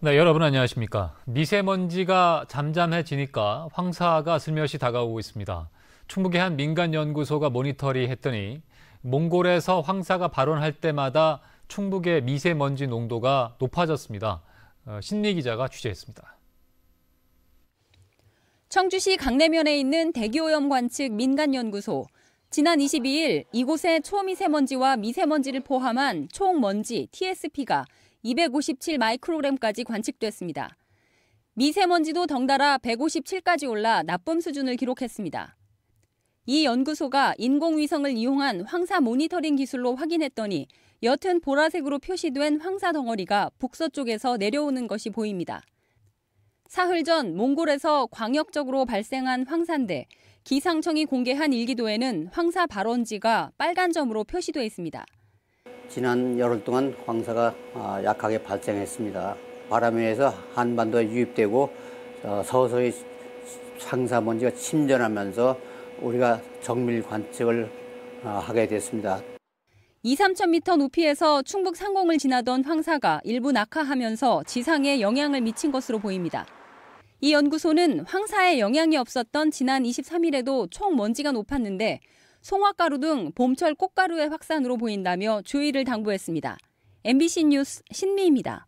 네, 여러분 안녕하십니까. 미세먼지가 잠잠해지니까 황사가 슬며시 다가오고 있습니다. 충북의 한 민간연구소가 모니터링했더니 몽골에서 황사가 발원할 때마다 충북의 미세먼지 농도가 높아졌습니다. 어, 신리 기자가 취재했습니다. 청주시 강내면에 있는 대기오염 관측 민간연구소. 지난 22일 이곳의 초미세먼지와 미세먼지를 포함한 총먼지 TSP가 257 마이크로그램까지 관측됐습니다. 미세먼지도 덩달아 157까지 올라 나쁨 수준을 기록했습니다. 이 연구소가 인공위성을 이용한 황사 모니터링 기술로 확인했더니 옅은 보라색으로 표시된 황사 덩어리가 북서쪽에서 내려오는 것이 보입니다. 사흘 전 몽골에서 광역적으로 발생한 황사인데 기상청이 공개한 일기도에는 황사 발원지가 빨간 점으로 표시돼 있습니다. 지난 열흘 동안 황사가 아, 약하게 발생했습니다. 바람에 의해서 한반도에 유입되고 어, 서서히 황사 먼지가 침전하면서 우리가 정밀 관측을 어, 하게 됐습니다. 2, 3천 미터 높이에서 충북 상공을 지나던 황사가 일부 낙하하면서 지상에 영향을 미친 것으로 보입니다. 이 연구소는 황사에 영향이 없었던 지난 23일에도 총 먼지가 높았는데 송화가루 등 봄철 꽃가루의 확산으로 보인다며 주의를 당부했습니다. MBC 뉴스 신미입니다.